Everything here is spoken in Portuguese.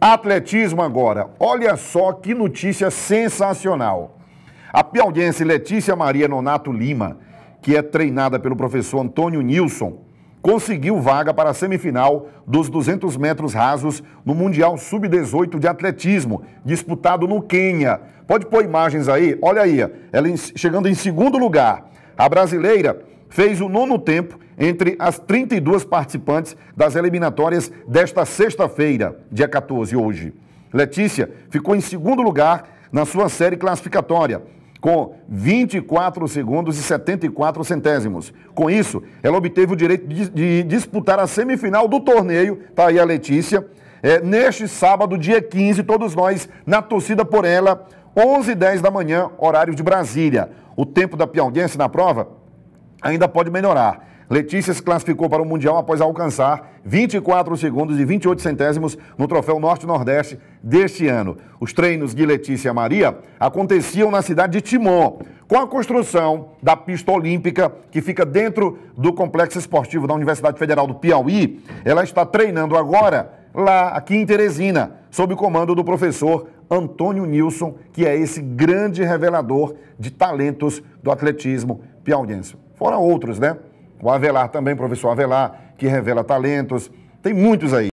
Atletismo agora. Olha só que notícia sensacional. A piauiense Letícia Maria Nonato Lima, que é treinada pelo professor Antônio Nilson, conseguiu vaga para a semifinal dos 200 metros rasos no Mundial Sub-18 de Atletismo, disputado no Quênia. Pode pôr imagens aí? Olha aí, ela chegando em segundo lugar. A brasileira fez o nono tempo entre as 32 participantes das eliminatórias desta sexta-feira, dia 14, hoje. Letícia ficou em segundo lugar na sua série classificatória, com 24 segundos e 74 centésimos. Com isso, ela obteve o direito de, de disputar a semifinal do torneio, tá aí a Letícia, é, neste sábado, dia 15, todos nós na torcida por ela, 11 h 10 da manhã, horário de Brasília. O tempo da Piauiense na prova ainda pode melhorar. Letícia se classificou para o Mundial após alcançar 24 segundos e 28 centésimos no Troféu Norte-Nordeste deste ano. Os treinos de Letícia Maria aconteciam na cidade de Timon, com a construção da pista olímpica que fica dentro do complexo esportivo da Universidade Federal do Piauí. Ela está treinando agora lá aqui em Teresina, sob o comando do professor Antônio Nilson, que é esse grande revelador de talentos do atletismo piauiense. Fora outros, né? O Avelar também, professor Avelar, que revela talentos. Tem muitos aí.